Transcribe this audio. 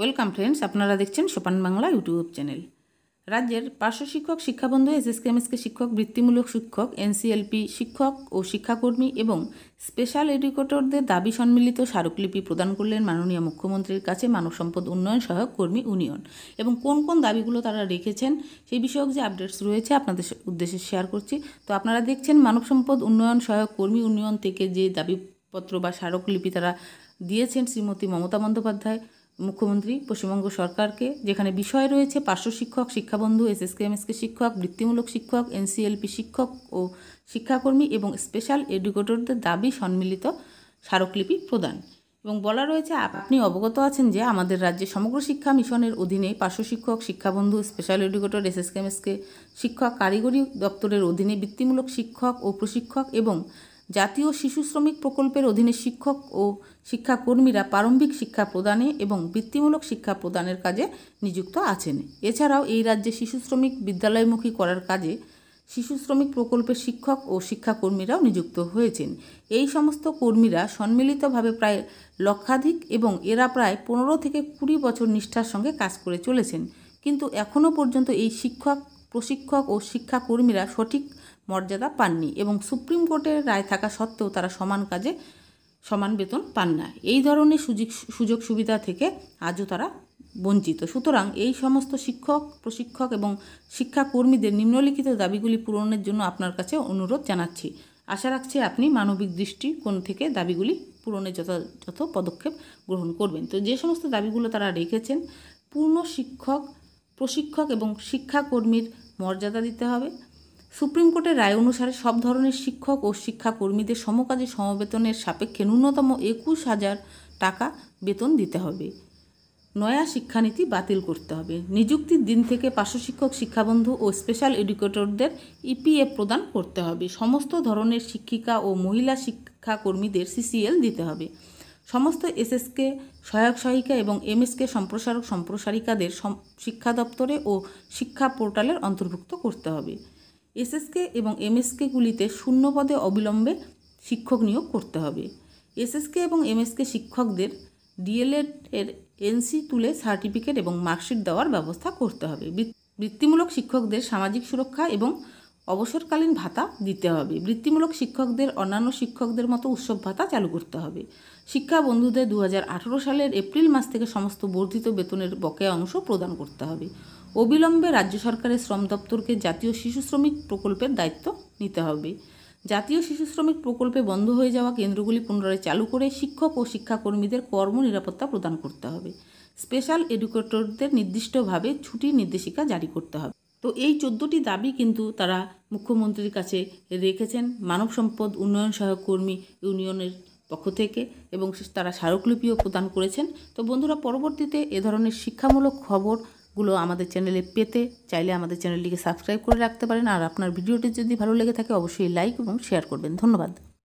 welcome friends আপনারা দেখছেন সোপান বাংলা ইউটিউব চ্যানেল রাজ্যের পার্শ্ব শিক্ষক শিক্ষাবন্ধু এসএসকেএমএসকে শিক্ষক বৃত্তিমূলক শিক্ষক এনসিএলপি শিক্ষক ও শিক্ষাকর্মী এবং স্পেশাল এডুকেটরদের দাবি সম্মিলিত স্মারকলিপি প্রদান করলেন মাননীয় মুখ্যমন্ত্রীর কাছে মানব সম্পদ উন্নয়ন সহায়ক কর্মী ইউনিয়ন এবং কোন কোন দাবিগুলো তারা রেখেছেন সেই বিষয়ক যে আপডেটস রয়েছে আপনাদের উদ্দেশ্যে শেয়ার করছি তো আপনারা দেখছেন মানব সম্পদ উন্নয়ন সহায়ক কর্মী ইউনিয়ন থেকে যে দাবিপত্র বা স্মারকলিপি তারা দিয়েছেন শ্রীমতী মমতা বন্দ্যোপাধ্যায় মুখ্যমন্ত্রী পশ্চিমবঙ্গ সরকারকে যেখানে বিষয় রয়েছে পার্শ্ব শিক্ষক শিক্ষাবন্ধু এসএসকেএমএসকে শিক্ষক বৃত্তিমূলক শিক্ষক এনসিএলপি শিক্ষক ও শিক্ষাকর্মী এবং স্পেশাল এডুকেটরদের দাবি সম্মিলিত স্মারকলিপি প্রদান এবং বলা রয়েছে আপনি অবগত আছেন যে আমাদের রাজ্যে সমগ্র শিক্ষা মিশনের অধীনে পার্শ্ব শিক্ষক শিক্ষাবন্ধু স্পেশাল এডুকেটর এসএসকেএমএসকে শিক্ষক কারিগরি দপ্তরের অধীনে বৃত্তিমূলক শিক্ষক ও প্রশিক্ষক এবং জাতীয় শিশু শ্রমিক প্রকল্পের অধীনে শিক্ষক ও শিক্ষাকর্মীরা প্রারম্ভিক শিক্ষা প্রদানে এবং বৃত্তিমূলক শিক্ষা প্রদানের কাজে নিযুক্ত আছেন এছাড়াও এই রাজ্যে শিশু শ্রমিক বিদ্যালয়মুখী করার কাজে শিশু শ্রমিক প্রকল্পের শিক্ষক ও শিক্ষাকর্মীরাও নিযুক্ত হয়েছেন এই সমস্ত কর্মীরা সম্মিলিতভাবে প্রায় লক্ষাধিক এবং এরা প্রায় পনেরো থেকে কুড়ি বছর নিষ্ঠার সঙ্গে কাজ করে চলেছেন কিন্তু এখনও পর্যন্ত এই শিক্ষক প্রশিক্ষক ও শিক্ষাকর্মীরা সঠিক মর্যাদা পাননি এবং সুপ্রিম কোর্টের রায় থাকা সত্ত্বেও তারা সমান কাজে সমান বেতন পান না এই ধরনের সুযোগ সুযোগ সুবিধা থেকে আজও তারা বঞ্চিত সুতরাং এই সমস্ত শিক্ষক প্রশিক্ষক এবং শিক্ষাকর্মীদের নিম্নলিখিত দাবিগুলি পূরণের জন্য আপনার কাছে অনুরোধ জানাচ্ছি আশা রাখছি আপনি মানবিক দৃষ্টিকোণ থেকে দাবিগুলি পূরণে যথাযথ পদক্ষেপ গ্রহণ করবেন তো যে সমস্ত দাবিগুলো তারা রেখেছেন পূর্ণ শিক্ষক প্রশিক্ষক এবং শিক্ষাকর্মীর মর্যাদা দিতে হবে সুপ্রিম কোর্টের রায় অনুসারে সব ধরনের শিক্ষক ও শিক্ষাকর্মীদের সমকাজে সমবেতনের সাপেক্ষে ন্যূনতম একুশ হাজার টাকা বেতন দিতে হবে নয়া শিক্ষানীতি বাতিল করতে হবে নিযুক্তির দিন থেকে শিক্ষক শিক্ষাবন্ধু ও স্পেশাল এডুকেটরদের ইপিএফ প্রদান করতে হবে সমস্ত ধরনের শিক্ষিকা ও মহিলা শিক্ষাকর্মীদের সিসিএল দিতে হবে সমস্ত এসএসকে সহায়ক সহায়িকা এবং এমএসকে সম্প্রসারক সম্প্রসারিকাদের শিক্ষা দপ্তরে ও শিক্ষা পোর্টালের অন্তর্ভুক্ত করতে হবে এসএসকে এবং এমএসকেগুলিতে শূন্য পদে অবিলম্বে শিক্ষক নিয়োগ করতে হবে এসএসকে এবং এমএসকে শিক্ষকদের ডিএলএড এর এনসি তুলে সার্টিফিকেট এবং মার্কশিট দেওয়ার ব্যবস্থা করতে হবে বৃত্তিমূলক শিক্ষকদের সামাজিক সুরক্ষা এবং অবসরকালীন ভাতা দিতে হবে বৃত্তিমূলক শিক্ষকদের অন্যান্য শিক্ষকদের মতো উৎসব ভাতা চালু করতে হবে শিক্ষা বন্ধুদের দু সালের এপ্রিল মাস থেকে সমস্ত বর্ধিত বেতনের বকেয়া অংশ প্রদান করতে হবে অবিলম্বে রাজ্য সরকারের শ্রম দপ্তরকে জাতীয় শিশু শ্রমিক প্রকল্পের দায়িত্ব নিতে হবে জাতীয় শিশু শ্রমিক প্রকল্পে বন্ধ হয়ে যাওয়া কেন্দ্রগুলি পুনরায় চালু করে শিক্ষক ও শিক্ষাকর্মীদের কর্ম নিরাপত্তা প্রদান করতে হবে স্পেশাল এডুকেটরদের নির্দিষ্টভাবে ছুটির নির্দেশিকা জারি করতে হবে তো এই চোদ্দোটি দাবি কিন্তু তারা মুখ্যমন্ত্রীর কাছে রেখেছেন মানব সম্পদ উন্নয়ন সহায়ক কর্মী ইউনিয়নের পক্ষ থেকে এবং তারা স্মারকলিপিও প্রদান করেছেন তো বন্ধুরা পরবর্তীতে এ ধরনের শিক্ষামূলক খবরগুলো আমাদের চ্যানেলে পেতে চাইলে আমাদের চ্যানেলটিকে সাবস্ক্রাইব করে রাখতে পারেন আর আপনার ভিডিওটি যদি ভালো লেগে থাকে অবশ্যই লাইক এবং শেয়ার করবেন ধন্যবাদ